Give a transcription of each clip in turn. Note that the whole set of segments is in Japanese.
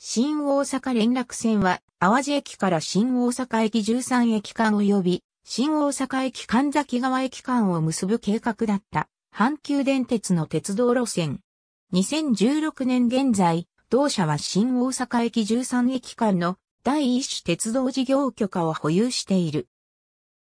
新大阪連絡線は、淡路駅から新大阪駅13駅間及び、新大阪駅神崎川駅間を結ぶ計画だった、阪急電鉄の鉄道路線。2016年現在、同社は新大阪駅13駅間の第一種鉄道事業許可を保有している。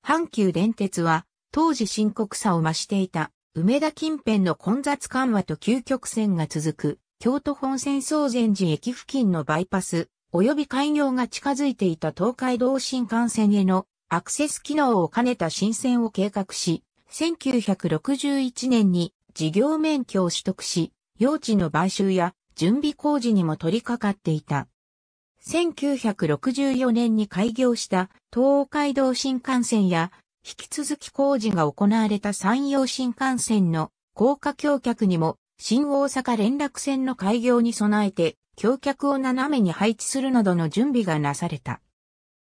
阪急電鉄は、当時深刻さを増していた、梅田近辺の混雑緩和と究極線が続く、京都本線総禅寺駅付近のバイパス、及び開業が近づいていた東海道新幹線へのアクセス機能を兼ねた新線を計画し、1961年に事業免許を取得し、用地の買収や準備工事にも取り掛かっていた。1964年に開業した東海道新幹線や引き続き工事が行われた山陽新幹線の高架橋脚にも新大阪連絡船の開業に備えて、橋脚を斜めに配置するなどの準備がなされた。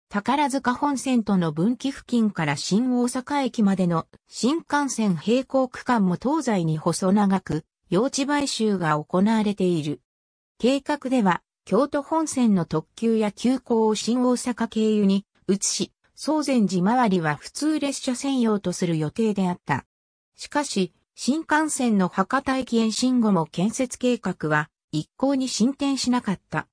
宝塚本線との分岐付近から新大阪駅までの新幹線並行区間も東西に細長く、用地買収が行われている。計画では、京都本線の特急や急行を新大阪経由に移し、総前寺周りは普通列車専用とする予定であった。しかし、新幹線の博多駅延伸後も建設計画は一向に進展しなかった。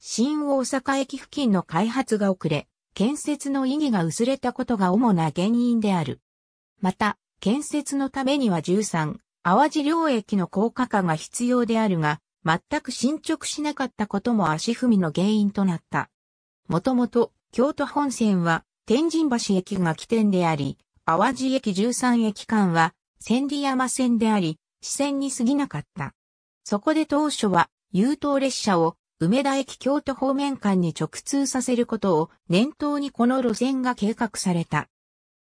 新大阪駅付近の開発が遅れ、建設の意義が薄れたことが主な原因である。また、建設のためには13、淡路両駅の高架化が必要であるが、全く進捗しなかったことも足踏みの原因となった。もともと、京都本線は天神橋駅が起点であり、淡路駅13駅間は千里山線であり、支線に過ぎなかった。そこで当初は、優等列車を梅田駅京都方面間に直通させることを念頭にこの路線が計画された。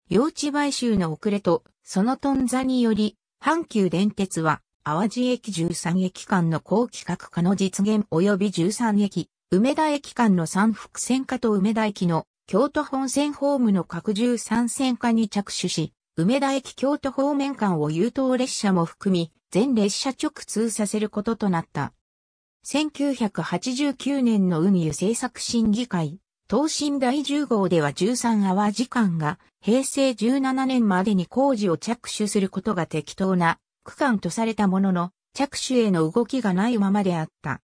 用地買収の遅れと、その頓挫により、阪急電鉄は、淡路駅13駅間の高規格化の実現及び13駅、梅田駅間の三複線化と梅田駅の京都本線ホームの各13線化に着手し、梅田駅京都方面間を優等列車も含み、全列車直通させることとなった。1989年の運輸政策審議会、東進第10号では13泡時間が、平成17年までに工事を着手することが適当な区間とされたものの、着手への動きがないままであった。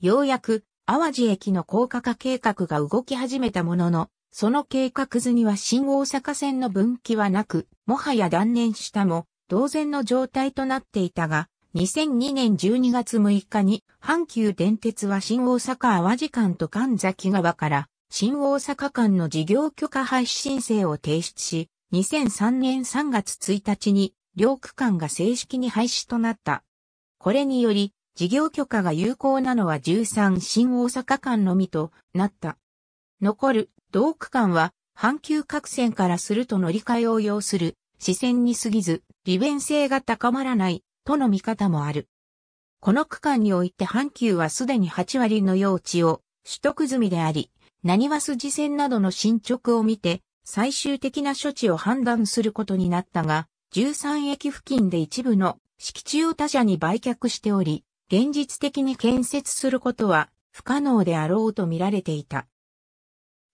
ようやく、淡路駅の高架化計画が動き始めたものの、その計画図には新大阪線の分岐はなく、もはや断念したも、同然の状態となっていたが、2002年12月6日に、阪急電鉄は新大阪淡路間と神崎川から、新大阪間の事業許可廃止申請を提出し、2003年3月1日に、両区間が正式に廃止となった。これにより、事業許可が有効なのは13新大阪間のみとなった。残る同区間は阪急各線からすると乗り換えを要する視線に過ぎず利便性が高まらないとの見方もある。この区間において阪急はすでに8割の用地を取得済みであり、何は筋線などの進捗を見て最終的な処置を判断することになったが、13駅付近で一部の敷地を他社に売却しており、現実的に建設することは不可能であろうと見られていた。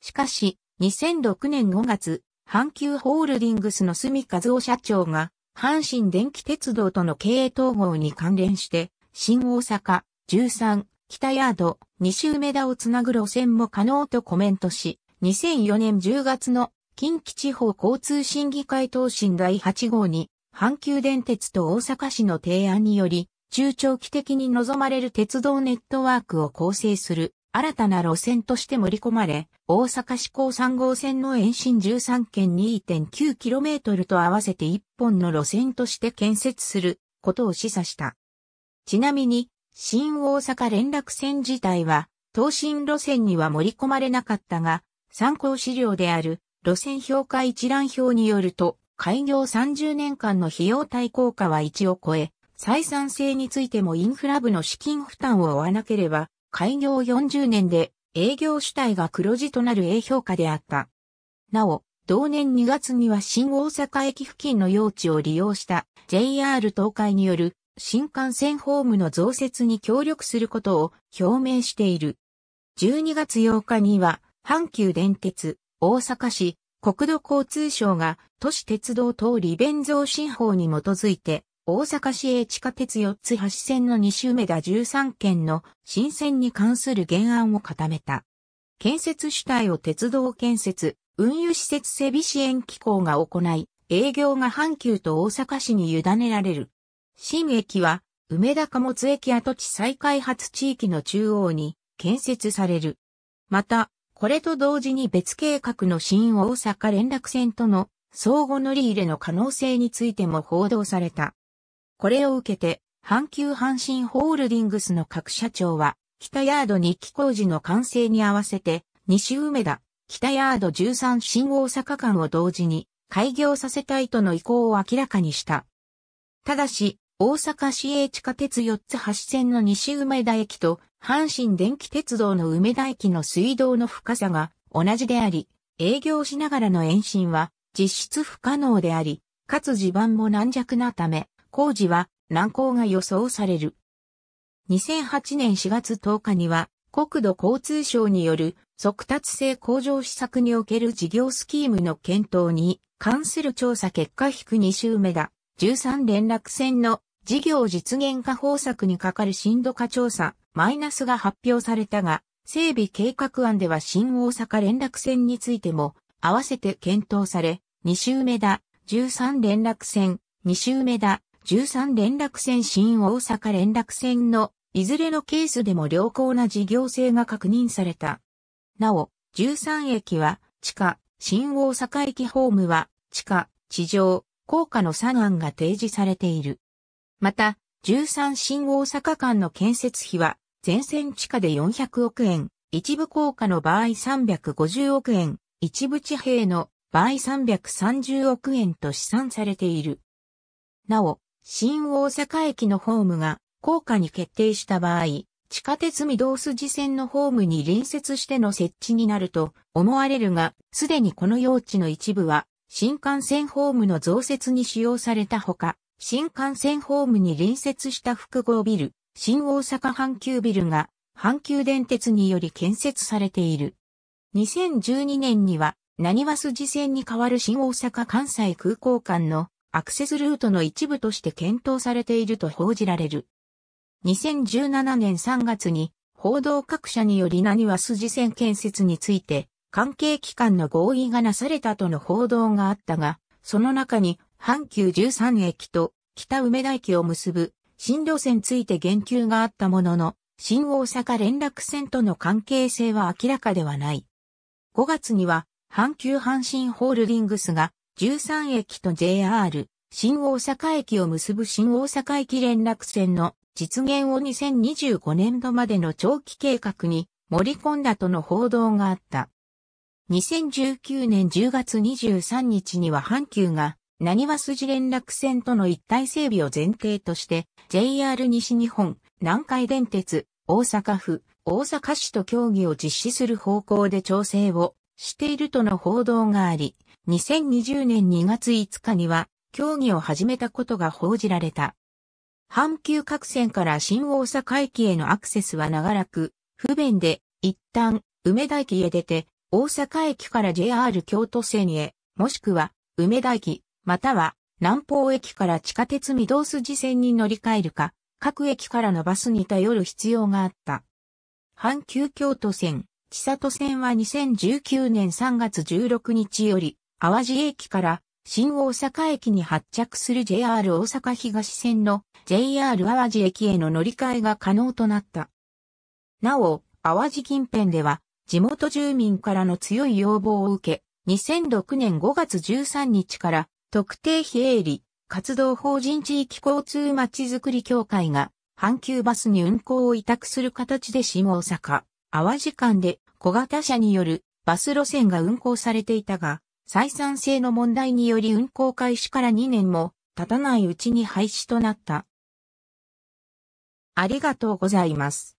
しかし、2006年5月、阪急ホールディングスの住和夫社長が、阪神電気鉄道との経営統合に関連して、新大阪、13、北ヤード、西梅田をつなぐ路線も可能とコメントし、2004年10月の近畿地方交通審議会答申第8号に、阪急電鉄と大阪市の提案により、中長期的に望まれる鉄道ネットワークを構成する新たな路線として盛り込まれ、大阪市高3号線の延伸13件 2.9km と合わせて1本の路線として建設することを示唆した。ちなみに、新大阪連絡線自体は、東進路線には盛り込まれなかったが、参考資料である路線評価一覧表によると、開業30年間の費用対効果は1を超え、採算性についてもインフラ部の資金負担を負わなければ、開業40年で営業主体が黒字となる A 評価であった。なお、同年2月には新大阪駅付近の用地を利用した JR 東海による新幹線ホームの増設に協力することを表明している。12月8日には阪急電鉄大阪市国土交通省が都市鉄道等利便増進法に基づいて大阪市営地下鉄4つ橋線の2周目だ13件の新線に関する原案を固めた。建設主体を鉄道建設、運輸施設整備支援機構が行い、営業が阪急と大阪市に委ねられる。新駅は、梅田貨物駅跡地再開発地域の中央に建設される。また、これと同時に別計画の新大阪連絡線との相互乗り入れの可能性についても報道された。これを受けて、阪急阪神ホールディングスの各社長は、北ヤード日記工事の完成に合わせて、西梅田、北ヤード13新大阪間を同時に開業させたいとの意向を明らかにした。ただし、大阪市営地下鉄4つ橋線の西梅田駅と阪神電気鉄道の梅田駅の水道の深さが同じであり、営業しながらの延伸は実質不可能であり、かつ地盤も軟弱なため、工事は難航が予想される。2008年4月10日には、国土交通省による速達性向上施策における事業スキームの検討に関する調査結果引く2週目だ。13連絡船の事業実現化方策にかかる深度化調査、マイナスが発表されたが、整備計画案では新大阪連絡船についても合わせて検討され、2週目だ、13連絡船、2週目だ、13連絡船新大阪連絡船のいずれのケースでも良好な事業性が確認された。なお、13駅は地下、新大阪駅ホームは地下、地上、高架の3案が提示されている。また、13新大阪間の建設費は全線地下で400億円、一部高架の場合350億円、一部地平の場合330億円と試算されている。なお、新大阪駅のホームが高架に決定した場合、地下鉄御堂筋線のホームに隣接しての設置になると思われるが、すでにこの用地の一部は新幹線ホームの増設に使用されたほか、新幹線ホームに隣接した複合ビル、新大阪阪急ビルが阪急電鉄により建設されている。2012年には、何は筋線に代わる新大阪関西空港間のアクセスルートの一部として検討されていると報じられる。2017年3月に報道各社により何は筋線建設について関係機関の合意がなされたとの報道があったが、その中に阪急13駅と北梅田駅を結ぶ新路線について言及があったものの、新大阪連絡線との関係性は明らかではない。5月には阪急阪神ホールディングスが13駅と JR、新大阪駅を結ぶ新大阪駅連絡線の実現を2025年度までの長期計画に盛り込んだとの報道があった。2019年10月23日には阪急が、何は筋連絡線との一体整備を前提として、JR 西日本、南海電鉄、大阪府、大阪市と協議を実施する方向で調整をしているとの報道があり、2020年2月5日には、協議を始めたことが報じられた。阪急各線から新大阪駅へのアクセスは長らく、不便で、一旦、梅田駅へ出て、大阪駅から JR 京都線へ、もしくは、梅田駅、または、南方駅から地下鉄御堂筋線に乗り換えるか、各駅からのバスに頼る必要があった。阪急京都線、千里線は2019年3月16日より、淡路駅から新大阪駅に発着する JR 大阪東線の JR 淡路駅への乗り換えが可能となった。なお、淡路近辺では、地元住民からの強い要望を受け、2006年5月13日から特定非営利活動法人地域交通まちづくり協会が阪急バスに運行を委託する形で新大阪、淡路間で小型車によるバス路線が運行されていたが、採算性の問題により運行開始から2年も経たないうちに廃止となった。ありがとうございます。